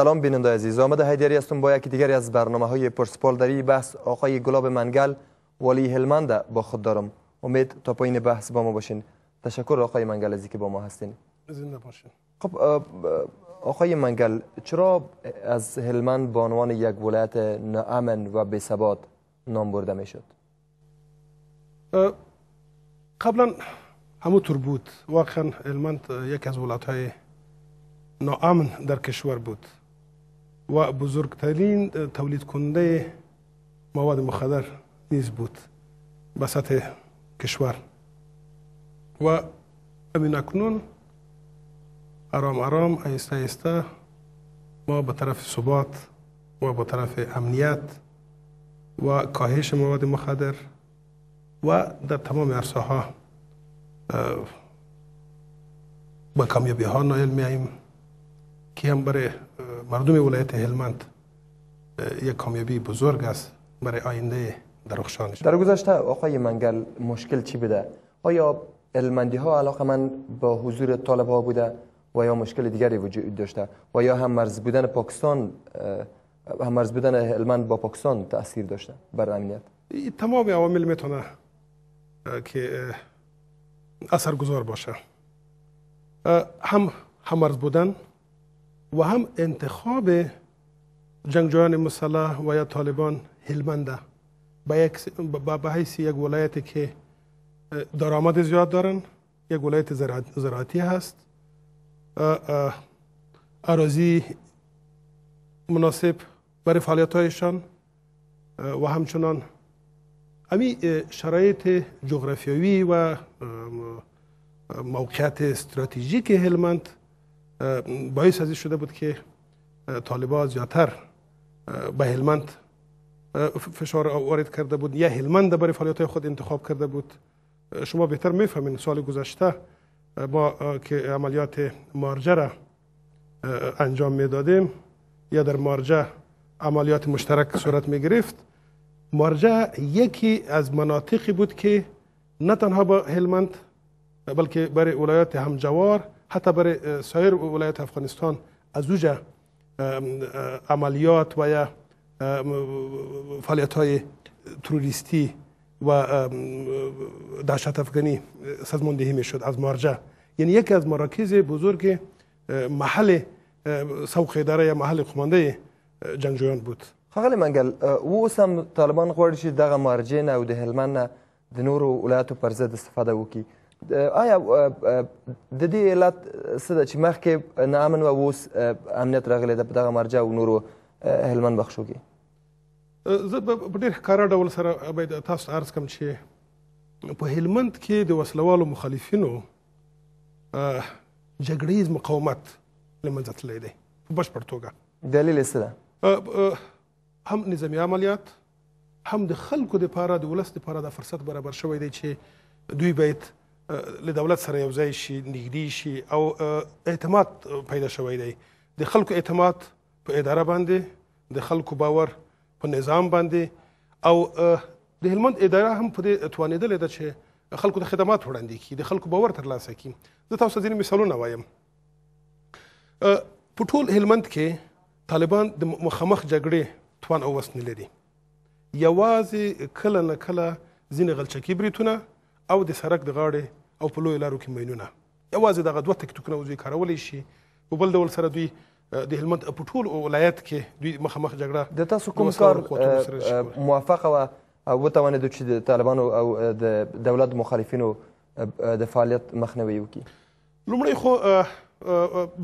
سلام بیننده عزیز آمده هیدری استم با یکی دیگری از برنامه های پرسپالداری بحث آقای گلاب منگل والی هلمند با خود دارم امید تا پایین بحث با ما باشین تشکر آقای منگل از که با ما هستین زنده باشین خب آقای منگل چرا از هلمند به عنوان یک ولایت ناامن و ثبات نام برده شد؟ قبلا همونطور بود واقعا هلمند یک از ولایت های ناامن در کشور بود و بزرگترین تولید کننده مواد مخدر نیز بود به سطح کشور و همین اکنون آرام آرام ایسته ایسته ما به طرف ثبات و به طرف امنیت و کاهش مواد مخدر و در تمام عرصه ها به ها نایل می که هم برای مردم ولایت هلمند یک کامیابی بزرگ است برای آینده درخشانش در گذشته آقای منگل مشکل چی بوده؟ آیا هلمندی ها علاقه من با حضور طالب ها بوده و یا مشکل دیگری وجود داشته و یا هم مرز بودن پاکستان هم مرز بودن هلمند با پاکستان تاثیر داشته بر امنیت تمام عوامل میتونه که اثر گذار باشه هم مرز بودن و هم انتخاب جنگجویان مسلح و یا طالبان هلمنده به حیث یک ولایت که درآمد زیاد دارن یک ولایت زراعتی هست اراضی مناسب برای فعالیت هایشان و همچنان امی شرایط جغرافیایی و موقعیت استراتژیک هلمند باعث از شده بود که طالبا زیادتر به هلمند فشار وارد کرده بود یا هلمند برای فعالیت خود انتخاب کرده بود شما بهتر میفهمین سال گذشته با که عملیات مارجه را انجام میدادیم یا در مارجه عملیات مشترک صورت می گرفت مارجه یکی از مناطقی بود که نه تنها با هلمند بلکه برای ولایات همجوار حتی برای سایر ولایت افغانستان از اوجه عملیات و یا فعالیت های تروریستی و دهشت افغانی سازماندهی میشد از مارجه یعنی یکی از مراکز بزرگ محل سوق اداره یا محل قمانده جنگجویان بود ښاغلی منګل اوس هم طالبان غواړي چې دغه مارجې نه او د هلمند نه د نورو ولایاتو پر ضد استفاده وکړي آیا د دې علت څه ده چې مخکې ناامن و اوس امنیت راغلی ده په دغه مرجع او نورو هلمند بخشو کې زه په ډېر ښکاره ډول سره باید تاسو ته عرض کړم چې په هلمند کې د وسلوالو مخالفینو جګړیز مقاومت له منځه تللی دی په بشپړ توګه دلیل یې څه ده هم نظامي عملیات هم د خلکو دپاره د ولس دپاره دا فرصت برابر شوی دی چې دوی باید له دولت سره یو ځای شي نږدې شي او اعتماد پیدا شوی دی د خلکو اعتماد په اداره باندې د خلکو باور په نظام باندې او د هلمند اداره هم په دې توانېدلې ده چې خلکو ته خدمات وړاندې کړي د خلکو باور ترلاسه کړي زه تاسو ته ځینې مثالونه وایم په ټول هلمند کې طالبان د مخامخ جګړې توان او وس نه لري یوازې کله نه کله ځینې غلچکي بریتونه او د سرک د غاړې او په لوی لارو کې ماینونه یوازې دغه دوه تکتیکونه اوس دوی کارولی شي په بل ډول سره دوی د هلمند په ټول ولایت کې دوی مخامخ جګړه د تاسو کوم کار موافقه وه او وتوانېدو چې د طالبانو او د دولت مخالفینو د فعالیت مخنیوی وکړي لومړی خو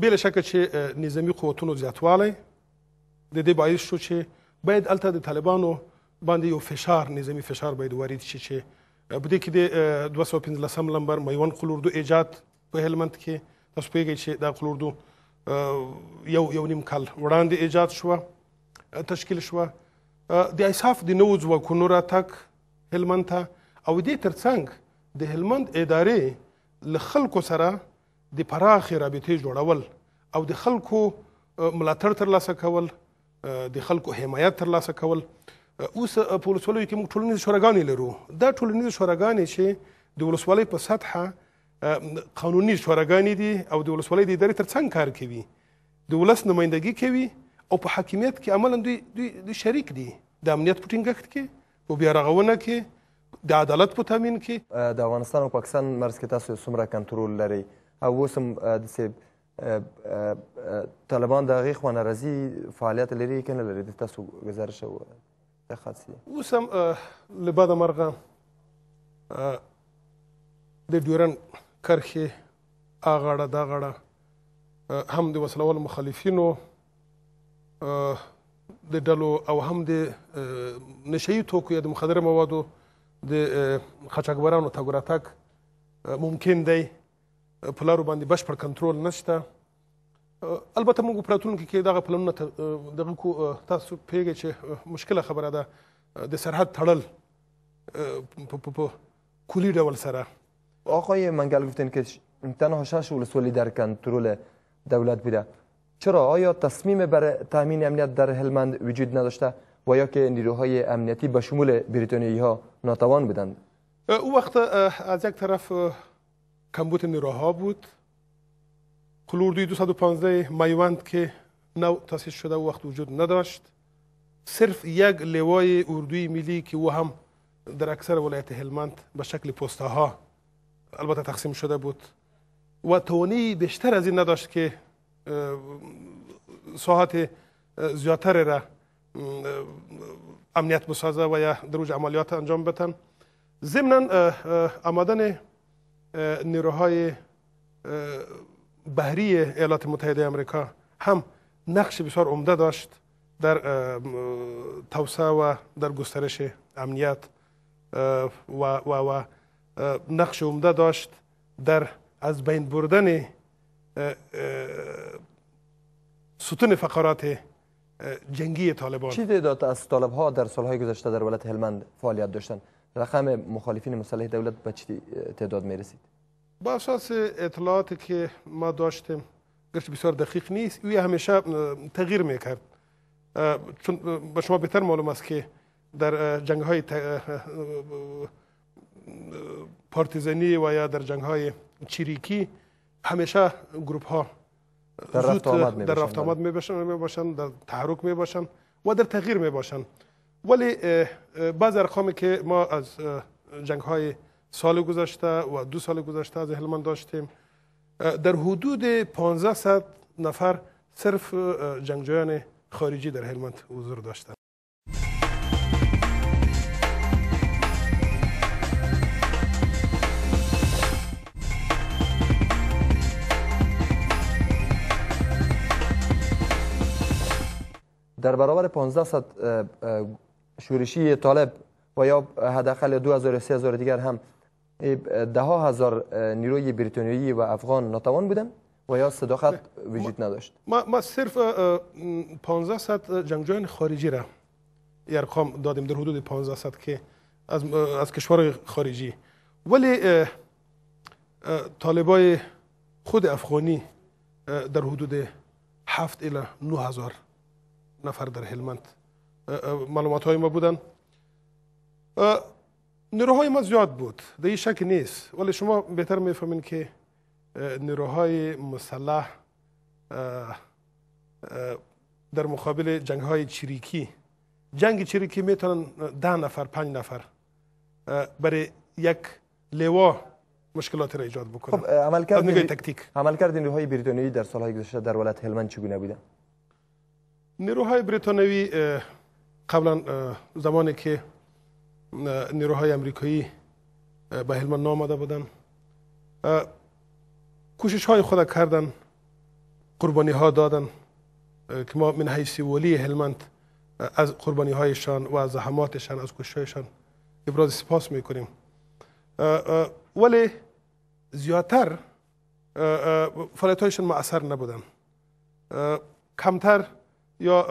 بېله شکه چې نظامي قوتونو زیاتوالی د دې باعث شو چې باید هلته د طالبانو باندې یو فشار نظامي فشار باید وارد شي چې په دې کې د 215 لمبر میوند قلوردو ایجاد په هلمند کې تاسو پیږئ چې دا قلوردو یو یو نیم کال وړاندې ایجاد شو تشکیل شو د اساف د نوو ځواکونو راتګ هلمند ته او دې ترڅنګ د هلمند ادارې له خلکو سره د پراخې رابطې جوړول او د خلکو ملاتړ ترلاسه کول د خلکو حمایت ترلاسه کول اوس په ولسوالیو کې موږ ټولنیز شوراګانې لرو دا ټولنیز شوراګانې چې د ولسوالۍ په سطحه قانوني شوراګانې دي او د ولسوالۍ د ادارې تر څنګ کار کوي د ولس نمایندګي کوي او په حاکمیت کې عملا دوی دوی د شریک دي د امنیت په ټینګښت کې په بیا رغونه کې د عدالت په تامین کې د افغانستان او پاکستان مرز کې تاسو څومره کنټرول لرئ او اوس هم داسې طالبان د هغې خوا نه راځي فعالیت لري که نه لري د تاسو ګزارش شخصی اوس هم له بده مرغه د ډیورن کرښې هغه غاړه دا غاړه هم د وسلوال مخالفینو د ډلو او هم د نشهیي توکو یا د مخدره موادو د قاچاقبرانو تګ راتګ ممکن دی په لارو باندې بشپړ کنټرول نشته البته موږ په راتلونکي کې دغه پلانونه دغه تاسو پیږئ چې مشکله خبره ده د سرحد تړل په کلی ډول سره آقای منگل گفتن که تنها شش اصولی در کنترل دولت بوده چرا آیا تصمیم بر تامین امنیت در هلمند وجود نداشته و یا که نیروهای امنیتی به شمول بریتانیایی ها ناتوان بودند او وقت از یک طرف کمبود نیروها بود کلوردوی 215 میوند که نو تاسیس شده وقت وجود نداشت صرف یک لوای اردوی ملی که او هم در اکثر ولایت هلمند به شکل پسته ها البته تقسیم شده بود و توانی بیشتر از این نداشت که ساحت زیادتر را امنیت بسازه و یا دروج عملیات انجام بتن ضمنا آمدن نیروهای بهری ایالات متحده آمریکا هم نقش بسیار عمده داشت در توسعه و در گسترش امنیت و, و, نقش عمده داشت در از بین بردن ستون فقرات جنگی طالبان چی تعداد از طالب ها در سالهای گذشته در ولایت هلمند فعالیت داشتند رقم مخالفین مسلح دولت به چی تعداد میرسید با اساس اطلاعاتی که ما داشتیم گرچه بسیار دقیق نیست وی همیشه تغییر میکرد چون به شما بهتر معلوم است که در جنگ های پارتیزانی و یا در جنگ های چریکی همیشه گروپ ها در رفت آمد می در رفت آمد می باشن در تحرک می باشن و در تغییر می باشن ولی بعض ارقامی که ما از جنگ های سال گذشته و دو سال گذشته از هلمند داشتیم در حدود 1500 نفر صرف جنگجویان خارجی در هلمند حضور داشتند در برابر 1500 شورشی طالب و یا حداقل 2000 3000 دیگر هم ده ها هزار نیروی بریتانیایی و افغان ناتوان بودن و یا صداقت وجود نداشت ما, ما صرف 1500 جنگجویان خارجی را ارقام دادیم در حدود 1500 که از, از کشور خارجی ولی طالبای خود افغانی در حدود 7 الی 9000 نفر در هلمند معلومات های ما بودن نیروهای ما زیاد بود در این شک نیست ولی شما بهتر میفهمین که نیروهای مسلح در مقابل جنگ های چریکی جنگ چریکی میتونن ده نفر پنج نفر برای یک لوا مشکلات را ایجاد بکنن خب عمل کرد یعنی تکتیک عمل کرد نیروهای بریتانیایی در سالهای گذشته در ولایت هلمند چگونه بودن نیروهای بریتانیایی قبلا زمانی که نیروهای امریکایی به هلمند نامده بودن کوشش های خود کردن قربانی ها دادن که ما من حیث ولی هلمند از قربانی هایشان و از زحماتشان از هایشان ابراز سپاس میکنیم ولی زیادتر فعالیت هایشان اثر نبودن کمتر یا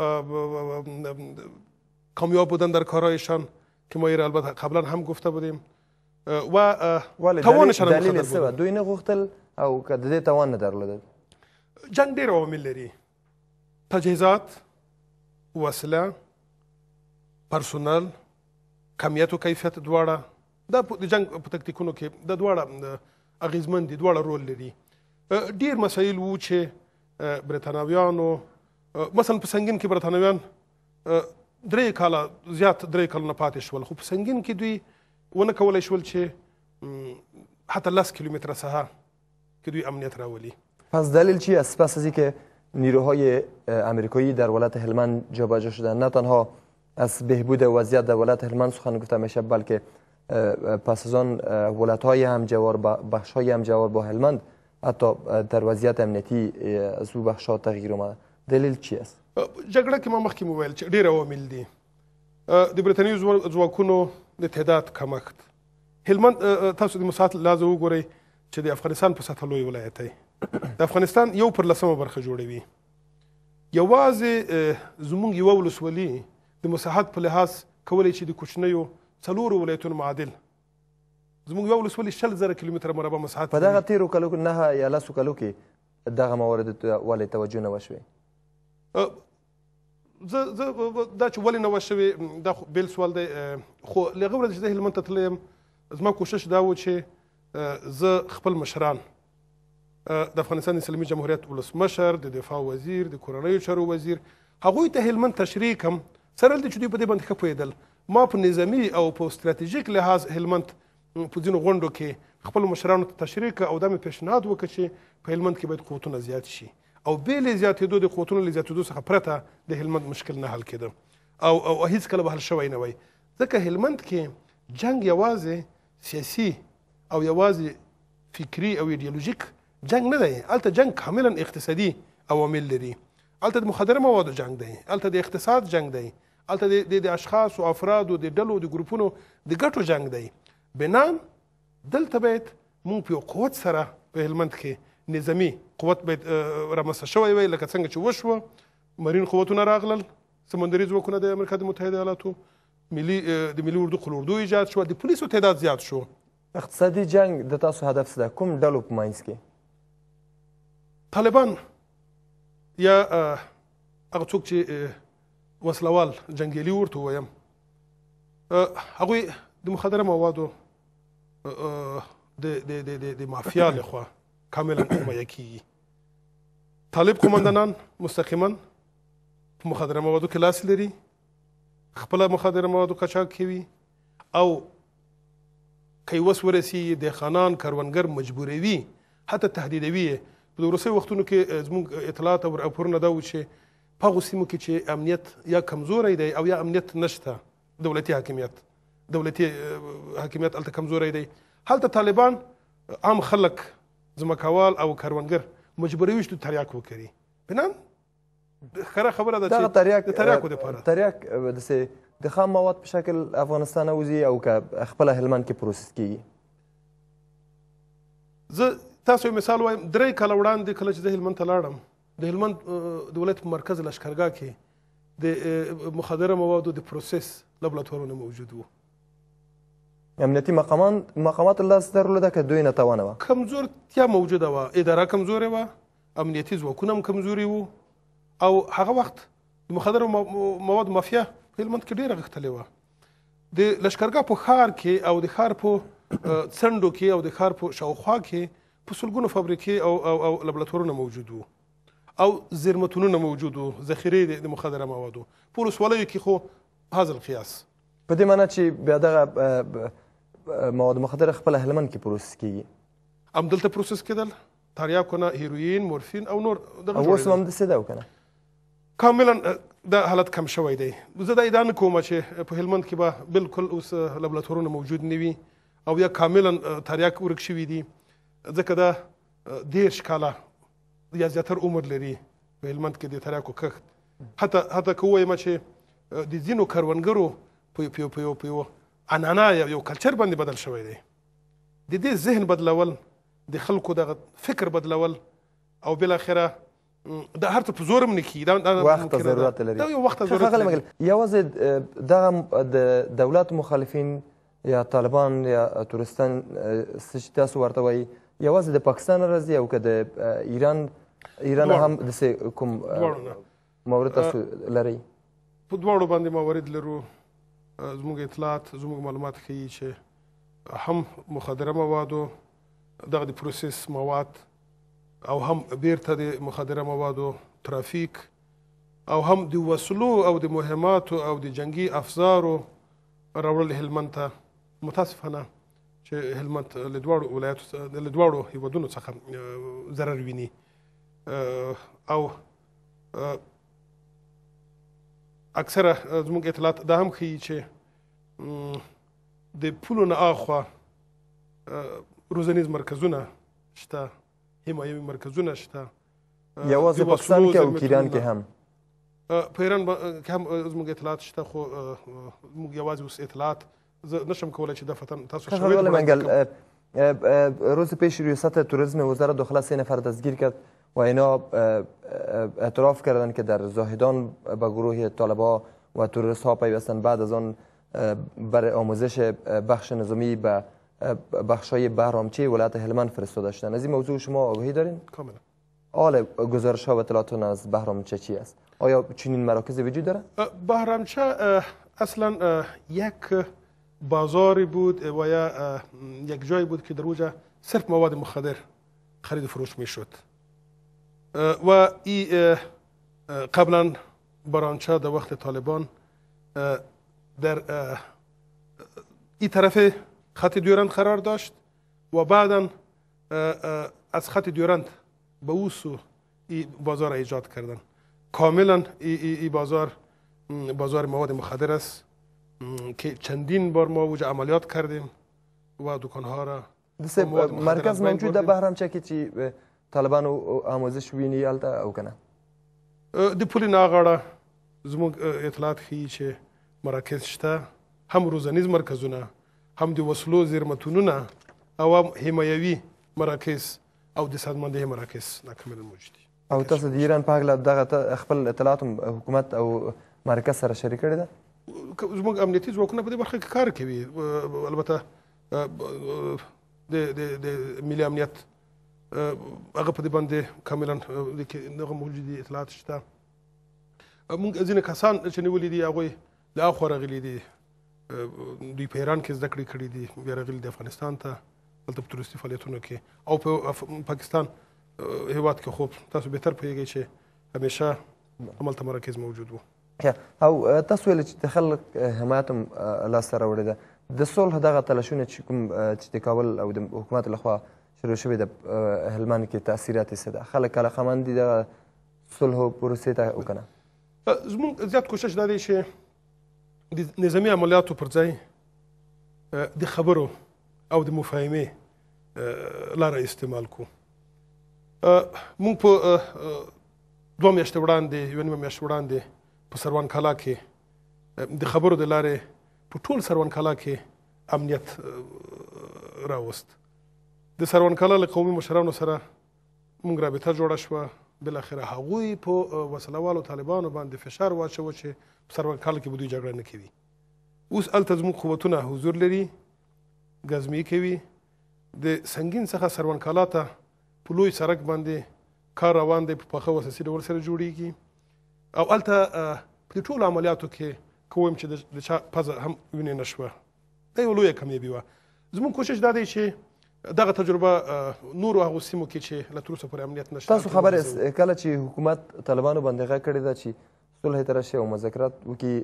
کامیاب بودن در کارهایشان که ما را البته قبلا هم گفته بودیم و توانشان هم دلیل سبا دوی نه غوښتل او که د دې توان نه درلودل جنګ ډېر عوامل لري تجهیزات وسله پرسونل کمیت او کیفیت دواړه دا د جنګ په تکتیکونو کې د دواړه اغیزمن دي دواړه رول لري ډیر مسایل وو چې برتانویانو مثلا په سنگین کې برتانویان درې کاله زیات درې کلونه پاتې شول خو په سنګین کې دوی ونه کولی شول چې حتی لس کیلومتر سها که دوی امنیت راولي پس دلیل چی است پس از اینکه نیروهای امریکایی در ولایت هلمند جابجا شدن نه تنها از بهبود وضعیت در ولایت هلمند سخن گفته میشه بلکه پس از آن ولایت های همجوار بخش های همجوار با هلمند حتی در وضعیت امنیتی از او بخش ها تغییر آمده دلیل چی است جګړه کې ما مخکې مو ویل چې ډېر عوامل دي د برېټانوي ځواکونو د تعداد کمښت هلمند تاسو د مساحت لازم وګورئ چې د افغانستان په سطح لوی ولایت دی د افغانستان یو پر لسمه برخه جوړوي یوازې زمونږ یوه ولسوالي د مساحت په لحاظ کولی چې د کوچنیو څلورو ولایتونو معادل زمونږ یو ولسوالي شل زره کیلومتره مربع مساحت په دغه تیرو کلو نه یا لسو کولو کې دغه موارد ولې توجه نه وشوې زه زه دا چې ولې نه وه شوې دا بیل سوال دی خو له هغې ورځې چې زه هلمند ته تللی یم زما کوشش دا و چې زه خپل مشران د افغانستان اسلامي جمهوریت ولسمشر د دفاع وزیر د کورنیو چارو وزیر هغوی ته هلمند تشریح کړم سره دی چې دوی په دې باندې ښه پوهېدل ما په نظامي او په ستراتیژیک لحاظ هلمند په ځینو غونډو کې خپل مشرانو ته تشریح کړه او دا مې پېشنهاد وکړه چې په هلمند کې باید قوتونه زیات شي او به له زیاتېدو د قوتونو له زیاتېدو څخه پرته د هلمند مشکل نه حل کېده او او هیڅکله به حل شوی نه وی ځکه هلمند کې جنگ یوازې سیاسي او یوازې فکری او ایدیولوژیک جنگ نه دی هلته جنگ کاملا اقتصادي عوامل لري هلته د مخدره موادو جنگ دی هلته د اقتصاد جنگ دی هلته د د اشخاصو افرادو د ډلو د ګروپونو د ګټو جنگ دی بنا دلته باید موږ په قوت سره په هلمند کې نظامي قوت به رامنځته شوی وی لکه څنګه چې وشوه مرین قوتونه راغلل سمندري ځواکونه د امریکا د متحده ایالاتو ملي د ملي اردو قل اردو ایجاد شو د پولیسو تعداد زیات شو اقتصادي جنگ د تاسو هدف څه ده کوم ډلو په منځ کې طالبان یا هغه څوک چې وسلوال جنګیالي ورته وایم هغوی د مخدره موادو د د د د مافیا لخوا کاملا حمایه کیږي طالب قومندانان مستقیما په مخدره موادو کې لاس لري خپله مخدره موادو قاچاق کوي او که وس ورسي د خانان کروندګر مجبوروي حتی تهدیدوي په وروسي وختونو کې زموږ اطلاعات او راپورونه دا و چې په هغو سیمو کې چې امنیت یا کمزوری دی او یا امنیت نشته دولتي حاکمیت دولتي حاکمیت هلته کمزوری دی هلته طالبان عام خلک ځمکوال او کروندګر مجبوروي چې تریاک وکړي بنان خره خبره ده چې تریاک تریاکو لپاره تریاک دسه د خام مواد په شکل افغانستان وزي او که خپل هلمند کې پروسس کیږي زه تاسو مثال وایم درې کاله وړاندې کله چې د هلمند ته لاړم د هلمند د ولایت مرکز لشکرګاه کې د مخدره موادو د پروسس لابراتوارونه موجود وو امنیتي مقامان مقامات لاس درلوده که دوی نتوانه وه کمزورتیا موجوده وه اداره کمزورې وه امنیتي ځواکونه هم کمزوري وو او هغه وخت د مخدرو مواد مافیا په هلمند کې ډېره غښتلې وه د لشکرګاه په ښار کې او د ښار په څنډو کې او د ښار په شاوخوا کې په سلګونو فابریکې او او او لابراتورونه موجود وو او زیرمتونونه موجود وو ذخیرې د مخدره موادو په ولسوالیو کې خو هذا القیاس په دې معنی چې بیا دغه مواد مخدر خپل هلمند کې پروسس کیږي ام دلته پروسس کېدل تریاک کنه هیروین مورفین او نور دغه اوس هم د سده وکنه کاملا دا حالت کم شوی دی زه دا ادعا کوم چې په هلمند کې به بالکل اوس لابراتورونه موجود نه وي او یا کاملا تریاک ورک شوی دی ځکه دا دیرش کاله یا زیاتر عمر لري په هلمند کې د تریاکو کښت حتی حتی که ووایم چې د ځینو کروندګرو په یو په یو په یو انانا یو کلچر باندې بدل شوی دی د دې ذهن بدلول د خلکو د فکر بدلول او بل اخره دا هر څه په زور نه کی دا وخت ضرورت لري دا یو وخت ضرورت لري یوازې دغه د دولت مخالفین یا طالبان یا تورستان سچ تاسو ورته وایي یوازې د پاکستان راځي او که د ایران ایران هم د کوم مورد تاسو لري په دواړو باندې مورد لرو زموږ اطلاعات زموږ معلومات ښیي چې هم مخدره موادو دغه د پروسس مواد او هم بیرته د مخدره موادو ترافیک او هم د وسلو او د مهماتو او د جنگي افزارو راوړل هلمند ته متاسفانه چې هلمند له دواړو ولایتو له دواړو هیوادونو څخه ضرر ویني او اکثره زموږ اطلاعات دا هم ښیي چې د پولو نه اخوا روزنیز مرکزونه شته حمایوي مرکزونه شته یوازې پاکستان کې او ایران کې هم په ایران کې هم زموږ اطلاعات شته خو موږ یوازې اوس اطلاعات زه نشم کولای چې د فتن تاسو شوید روز پیش ریاست توریسم وزارت داخله سه نفر دستگیر کرد و اینا اعتراف کردند که در زاهدان به گروه طالبا و تورست ها پیوستن بعد از آن بر آموزش بخش نظامی به بخش های بهرامچی ولایت هلمند فرستاده داشتن. از این موضوع شما آگاهی دارین کاملا آل گزارش ها و اطلاعاتون از بهرامچه چی است آیا چنین مراکز وجود داره بهرامچه اصلا یک بازاری بود و یا یک جایی بود که در صرف مواد مخدر خرید و فروش می شد. و ای قبلا برانچه در وقت طالبان در این طرف خط دیورند قرار داشت و بعدا از خط دیورند به او سو ای بازار ایجاد کردن کاملا ای, ای, بازار بازار مواد مخدر است که چندین بار ما وجه عملیات کردیم و دکانها را مرکز منجود در بهرام چکی طالبانو آموزش ویني هلته او که نه د پولې نه غاړه زموږ اطلاعات ښیي چې مراکز شته هم روزنیز مرکزونه هم د وسلو زیرمتونونه او هم حمایوي مراکز او د سازماندهي مراکز ناکامل موجود دي او تاسو د ایران په هکله دغه خپل اطلاعات حکومت او مرکز سره شریک کړی ده زموږ امنیتي ځواکونه په دې برخه کې کار کوي البته د د د ملي امنیت هغه په دې باندې کاملا دغه موجودي اطلاعات شته موږ ځینې کسان چې نیولي دي هغوی له اخوا راغلي دي دوی په ایران کې زده کړې کړې دي بیا راغلي دي افغانستان ته دلته په تروریستي فعالیتونو کې او په پاکستان هیواد کې خوب تاسو بهتر پوهیږئ چې همیشه همالته مراکز موجود وو او تاسو ویل چې د خلک حمایت هم لاسته راوړې ده د صلح دغه تلاشونه چې کوم چې د کابل او د حکومت لخوا شروع شوې د هلمند کې تاثیرات یې څه ده خلک علاقمند دي دغه صلحو پروسې ته وکنه زموږ زیات کوشش دا دی چې د نظامي عملیاتو پر ځای د خبرو او د مفاهمې لاره استعمال کو مونږ په دوه میاشتې وړاندې یو نیمه میاشت وړاندې په سروان کلا کې د خبرو د لارې په ټول سروان کلا کې امنیت راوست د سروان کاله له قومي مشرانو سره موږ رابطه جوړه شوه بالاخره هغوی په وسلوالو طالبانو باندې فشار واچوه چې په سروان کال کې به دوی جګړه نه کوي اوس هلته زموږ قوتونه حضور لري ګزمې کوي د سنګین څخه سروان کالا ته په لوی سرک باندې کار روان دی په پخه وساسي ډول سره جوړیږي او هلته په ټولو عملیاتو کې کوم چې د چا پزه هم وینې نشوه دا یو لویه کمیابي وه زموږ کوشش دا دی چې دغه تجربه نور هغه سیمو کې چې لتر اوسه پورې امنیت نشته تاسو خبر کله چې حکومت طالبانو بندغه کړې ده چې صلح تر شي او مذاکرات وکي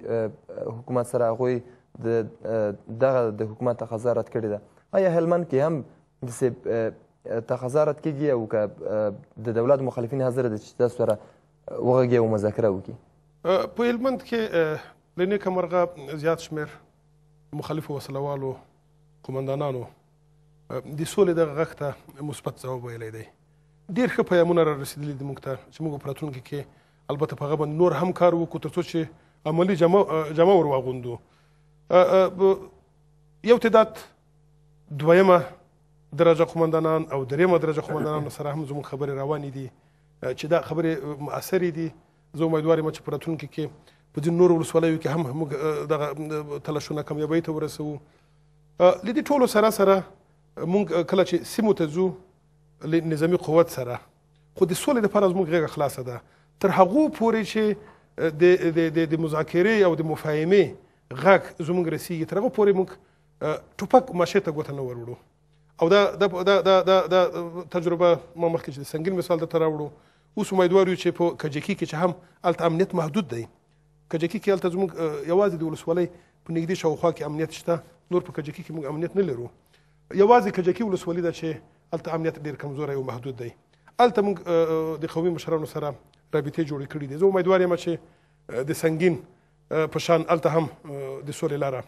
حکومت سره هغوی د دغه د حکومت تقاضا رد کړې ده آیا هلمند کې هم داسې تقاضا رد کېږي او که د دولت مخالفین حاضر دي چې تاسو سره وغږیږي او مذاکره وکړي په هلمند کې له نیکه مرغه زیات شمېر مخالفو وسلوالو قمندانانو د سولې دغه غږ ته مثبت ځواب ویلی دی ډېر ښه پیامونه را رسېدلي دي موږ ته چې موږ په راتلونکي کې البته په هغه باندې نور هم کار وکړو تر څو چې عملي جامه ور واغوندو یو تعداد دویمه درجه قمندانان او دریمه درجه قمندانانو سره هم زموږ خبرې روانې دي چې دا خبرې مؤثرې دي زه امیدوار یم چې په راتلونکي کې په ځین نورو ولسوالیو کې هم موږ دغه تلاشونه کامیابۍ ته ورسوو له دې ټولو سره سره مونږ کله چې سیمو ته ځو له نظامی قوت سره خو د سولې لپاره زموږ غږ خلاصه ده تر هغو پورې چې د د د مذاکرې او د مفاهمې غږ زموږ رسیږي تر هغو پورې مونږ ټوپک ماشه ته ګوته نه وروړو او دا دا دا دا دا, دا تجربه ما مخکې چې د سنګین مثال ته راوړو اوس امیدوار یو چې په کجکی کې چې هم الته امنیت محدود دی کجکی کې الته زموږ یوازې د ولسوالۍ په نږدې شاوخوا کې امنیت شته نور په کجکی کې موږ امنیت نه لرو یوازې کجکی ولسوالي ده چې هلته امنیت ډېر کمزوری او محدود دی هلته موږ د قومي مشرانو سره رابطې جوړې کړي دي زه امیدوار یم چې د سنګین په شان هلته هم د سولې لاره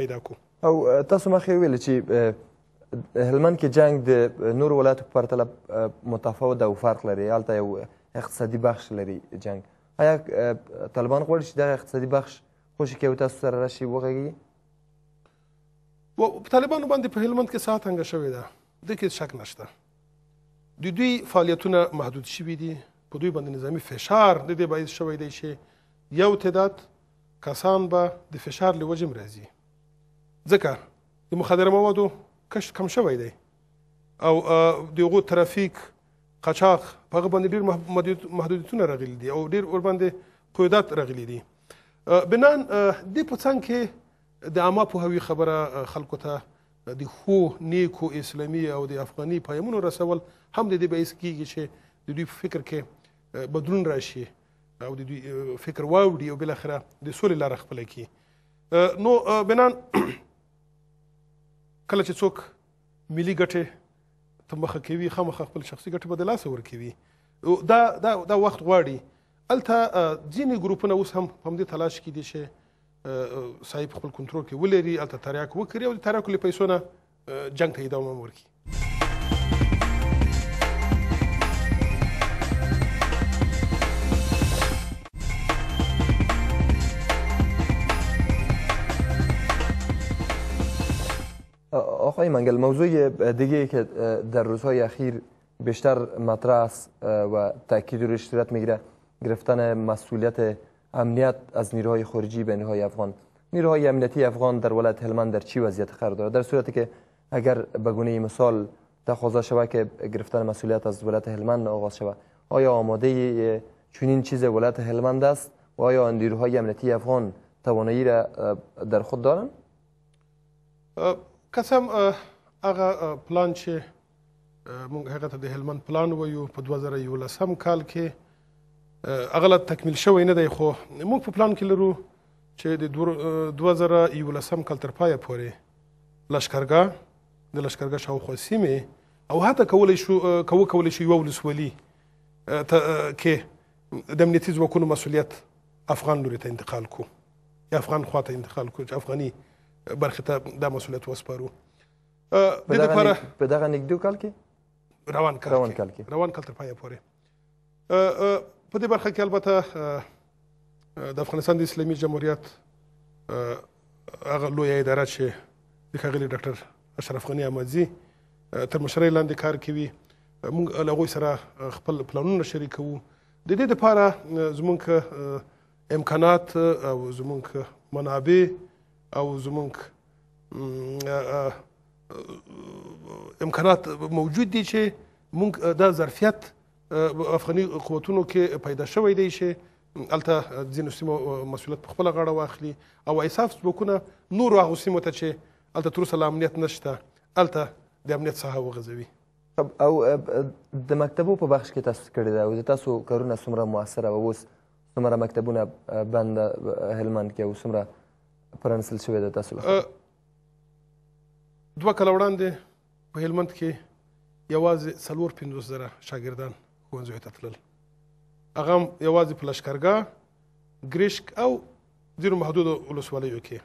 پیدا کړو او تاسو مخکې ویل چې هلمند کې جنگ د نور ولایتو په پرتله متفاوت او فرق لري هلته یو اقتصادي بخش لري جنگ آیا طالبان غواړي چې دغه اقتصادي بخش خوشي کې تاسو سره راشي وغږیږي و طالبانو باندې په هلمند کې ساعت څنګه شوې ده د کې شک نشته د دوی فعالیتونه محدود شوي دي په دوی باندې نظامی فشار د دې باعث شوی دی چې یو تعداد کسان به د فشار له وجې راځي ځکه د مخدره موادو کشت کم شوی دی او د هغو ترافیک قاچاق په هغه باندې ډېر محدودیتونه راغلي دي او ډېر ورباندې قیودات راغلي دي بنان دې په څنګ کې د عامه پوهاوي خبره خلکو ته د ښو نیکو اسلامي او د افغاني پیامونو رسول هم د دې باعث کیږي چې د دوی فکر کې بدلون راشي او د دوی فکر واوړي او بالاخره د سولې لاره خپله کړي نو بنان کله چې څوک ملي ګټې ته مخه کوي خامخا خپل شخصي ګټې به د لاسه ورکوي دا دا دا وخت غواړي هلته ځینې ګروپونه اوس هم همدې تلاش کې دي چې صاحب خپل کنټرول کې ولري الته تریاک وکړي او د تریاکو له پیسو نه جنگ ته ادامه ورکړي آقای منگل موضوع دیگه که در روزهای اخیر بیشتر مطرح است و تاکید روش صورت میگیره گرفتن مسئولیت امنیت از نیروهای خارجی به نیروهای افغان نیروهای امنیتی افغان در ولایت هلمند در چی وضعیت قرار دارد در صورتی که اگر به گونه مثال تقاضا شود که گرفتن مسئولیت از ولایت هلمند آغاز شود آیا آماده چنین چیز ولایت هلمند است و آیا نیروهای امنیتی افغان توانایی را در خود دارند قسم هغه پلان چې مونږ هغه ته د هلمند پلان وایو په 2011 کال کې هغه لا تکمیل شوی نه دی خو موږ په پلان کې لرو چې د 2011 کال تر پایه پورې لشکرګاه د لشکرګاه شاوخوا سیمې او حتی کولی شو کوو کولی شو یوه ولسوالي کې د امنیتي ځواکونو مسؤلیت افغان لوري ته انتقال کو یا افغان خوا ته انتقال کو چې افغاني برخې ته دا مسؤلیت وسپارو د لپاره په دغه نږدې کال کې روان کال روان کال کې روان کال تر پایه پورې په دې برخه کې البته د افغانستان د اسلامي جمهوریت هغه لویه اداره چې د ښاغلي ډاکټر اشرف غني احمدزي تر مشرۍ لاندې کار کوي موږ له هغوی سره خپل پلانونه شریکوو د دې دپاره زمونږ امکانات او زمونږ منابع او زمونږ امکانات موجود دي چې مونږ دا ظرفیت افغاني قوتونو کې پیدا شوی دی چې هلته ځینو سیمو مسؤلیت په خپله غاړه واخلي او اساف ځواکونه نورو هغو سیمو ته چې هلته تراوسه لا امنیت نشته هلته د امنیت ساحه وغځوي او د مکتبو په بخش کې تاسو کړی ده او د تاسو کارونه څومره موثره او اوس څومره مکتبونه بند هلمند کې او څومره پرانستل شوی ده تاسو دوه کاله وړاندې په هلمند کې یوازې څلور پنځوس زره شاګردان ښوونځیو ته تلل هغه هم یوازې په لشکرګاه ګریشک او ځینو محدودو ولسوالیو کې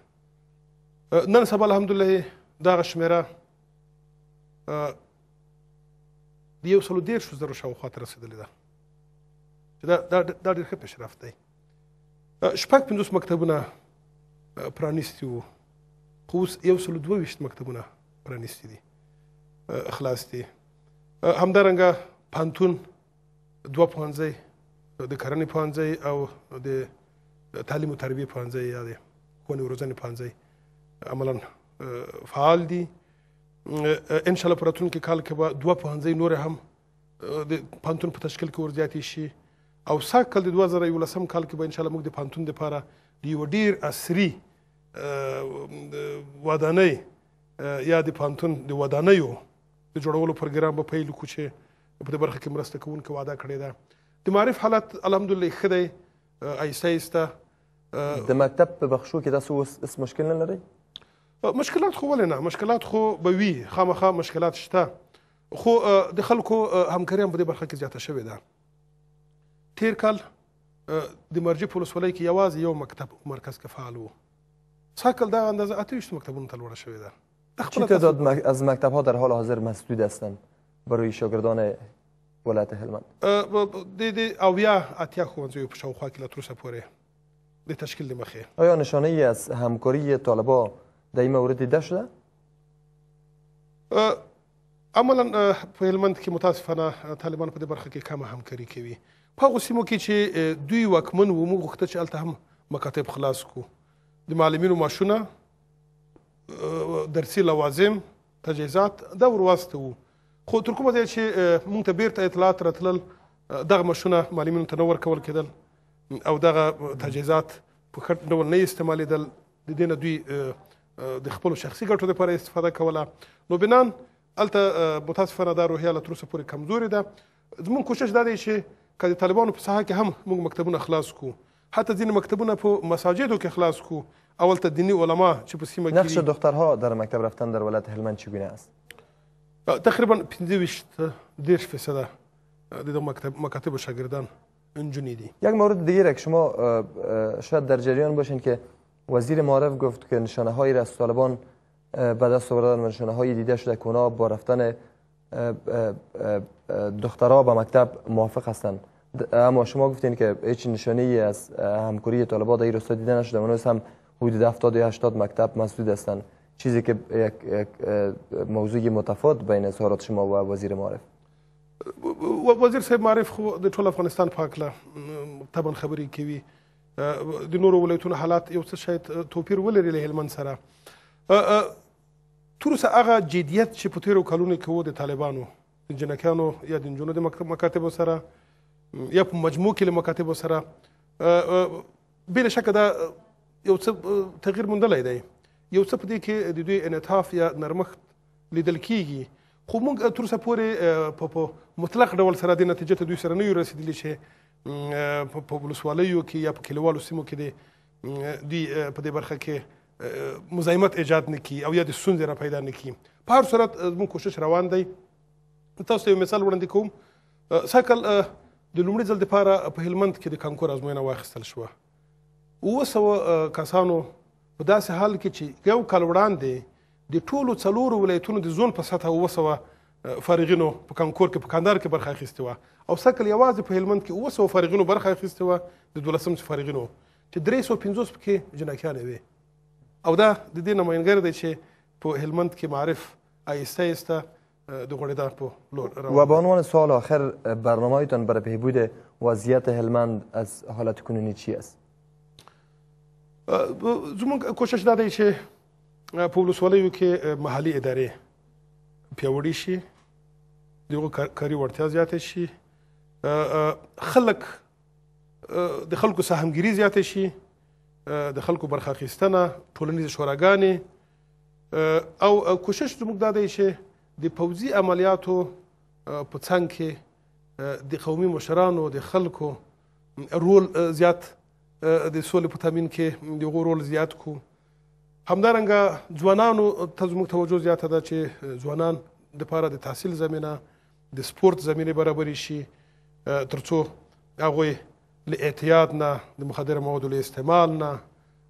نن سبا الحمدلله دغه شمیره د یو سلو دېرشو زرو شاوخوا ته رسېدلې ده چې دا دا دا ډېر ښه پیشرفت دی شپږ پنځوس مکتبونه پرانیستي وو خو اوس یو سلو دوه ویشت مکتبونه پرانیستي دي خلاص دي همدارنګه پانتون دوه پوهنځي د کرنې پوهنځي او د تعلیم او تربیه پوهنځي یا د ښوونې او روزنې پوهنځي عملا فعال دي ان شاء الله په راتلونکي کال کې به دوه پوهنځي نور هم د پوهنتون په تشکیل کې ورزیاتې شي او سږکال د دوه زره یولسم کال کې به انشاءالله موږ د پوهنتون دپاره د یوه ډېر عصري ودانۍ یا د پوهنتون د ودانیو د جوړولو پروګرام به پیل کړو چې په دې برخه کې مرسته کوونکو وعده کړې ده د معرف حالت الحمدلله ښه دی ایسته ایسته د مکتب په بخشو کې تاسو اوس هیڅ مشکل نه لرئ مشکلات خو ولې نه مشکلات خو به وي خامخا مشکلات شته خو د خلکو همکاري هم په دې برخه کې زیاته شوې ده تیر کال د مرجع په ولسوالۍ کې یوازې یو مکتب مرکز کې فعال و ساکل دا اندازه 28 مکتبونه ته لوړه شوې ده چه تعداد از مکتب ها در حال حاضر مسدود هستند برای شاگردان ولایت هلمند د د اویا اتیا ښوونځیو په شاوخوا کې له تروسه پورې د تشکیل د مخې آیا نشانه ای از همکاری طالبا در این مورد دیده شده؟ عملا په هلمند کې متاسفانه طالبان په دې برخه کې کمه همکاري کوي په هغو سیمو کې چې دوی واکمن وو موږ غوښته چې هلته هم مکاتب خلاص کړو د معلمینو معاشونه درسي لوازم تجهیزات دا ور واستوو خو تر کومه ځایه چې مونږ ته بیرته اطلاعات راتلل دغه مشونه معلمینو ته نه ورکول کېدل او دغه تجهیزات په ښه ډول نه استعمالېدل د دې نه دوی د خپلو شخصي ګټو دپاره استفاده کوله نو بنان هلته متاسفانه دا روحیه له تر اوسه پورې کمزورې ده زموږ کوشش دا دی چې که د طالبانو په ساحه کې هم موږ مکتبونه خلاص کړو حتی ځینې مکتبونه په مساجدو کې خلاص کړو اول ته دینی علما چې په سیمه کې نقش دخترها در مکتب رفتن در ولایت هلمند چگونه است تقریبا 25 دیرش فیصد دیدم مکتب مکاتب شاگردان انجونی یک مورد دیگر که شما شاید در جریان باشین که وزیر معرف گفت که نشانه های از طالبان به دست آوردن و نشانه های دیده شده که با رفتن دخترها به مکتب موافق هستند اما شما گفتین که هیچ نشانه ای از همکاری طالبان در این راستا دیده نشده و هم حدود 70 یا 80 مکتب مسدود هستند چیزی که یک, یک موضوع متفاوت بین اظهارات شما و وزیر معارف وزیر صاحب معرف خو د ټول افغانستان په هکله طبعا خبرې کوي د نورو ولایتونو حالات یو څه شاید توپیر ولري له هلمند سره تر اوسه هغه جدیت چې په تیرو کلونو کې و د طالبانو د جنکیانو یا د نجونو د مکاتبو سره یا په مجموع کې له مکاتبو سره بله شکه دا یو څه تغییر موندلی دی یو څه په دې کې د دوی انعطاف یا نرمښت لیدل کیږي خو موږ تر اوسه پورې په مطلق ډول سره د نتیجې ته دوی سره نه یو رسېدلي چې په ولسوالیو کې یا په کلیوالو سیمو کې د دوی په دې برخه کې مزاحمت ایجاد نه کړي او یا د ستونزې را پیدا نه کړي په هر صورت زموږ کوشش روان دی تاسو یو مثال وړاندې کوم ساکل د لومړي ځل دپاره په هلمند کې د کانکور ازموینه واخیستل شوه اووه سوه کسانو په داسې حال کې چې یو کال وړاندې د ټولو څلورو ولایتونو د زون په سطحه اووه سوه فارغینو په کانکور کې په کاندار کې برخه اخیستې وه او سکل یوازې په هلمند کې اووه سوه فارغینو برخه اخیستې وه د دولسم فارغینو چې درې سوه پنځوس پکې جناکیانې وې او دا د دې نماینګر دی چې په هلمند کې معرف آیسته آیسته دو پو و به عنوان سوال آخر برنامهتان برای بهبود وضعیت هلمند از حالت کنونی چی است؟ زمونږ کوشش دا دی چې په ولسوالیو کې محلي ادارې پیاوړې شي د هغو کاري وړتیا زیاته شي خلک د خلکو سهمګیري زیاته شي د خلکو برخه اخیستنه ټولنیزې شوراګانې او کوشش زموږ دا دی چې د پوځي عملیاتو په څنګ کې د قومي مشرانو د خلکو رول زیات د سولې په تامین کې د هغو رول زیات کړو همدارنګه ځوانانو ته زموږ توجه زیاته ده چې ځوانان دپاره د تحصیل زمینه د سپورت زمینې برابرې شي تر څو هغوی له اعتیاد نه د مخدره موادو له استعمال نه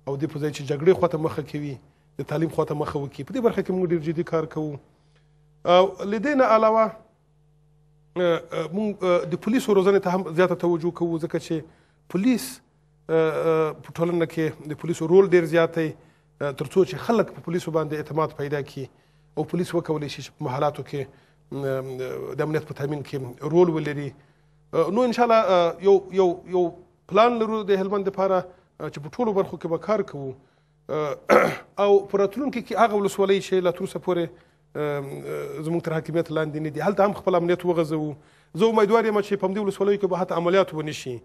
او دې په ځای چې جګړې خواته مخه کوي د تعلیم خواته مخه وکړي په دې برخه کې موږ ډېر جدي کار کوو او له دې نه علاوه موږ د پولیسو روزنې ته هم زیاته توجه کوو ځکه چې پولیس په ټولنه کې د پولیسو رول ډیر زیات دی ترڅو چې خلک په پولیسو باندې اعتماد پیدا کړي او پولیس وکولی شي چې په محلاتو کې د امنیت په تامین کې رول ولري نو ان شاء الله یو یو یو پلان لرو د هلمند لپاره چې په ټولو برخو کې به کار کوو او په راتلونکي کې هغه ولسوالۍ چې لا تر اوسه پورې زموږ تر حاکمیت لاندې نه دي هلته هم خپل امنیت وغځوو زه امیدوار یم چې په همدې ولسوالیو کې به حتی عملیات ونشي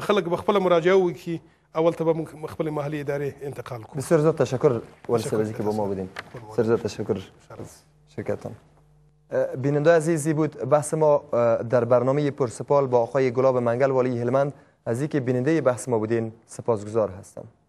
خلک به خپل مراجعه وکړي اول ته به خپل محلي ادارې انتقال کوو بسیار زیات تشکر ورسره که با ما بودیم بسیار زیات تشکر شرکتتان بیننده عزیزی بود بحث ما در برنامه پرسپال با آقای گلاب منگل والی هلمند از اینکه بیننده بحث ما بودین سپاسگزار هستم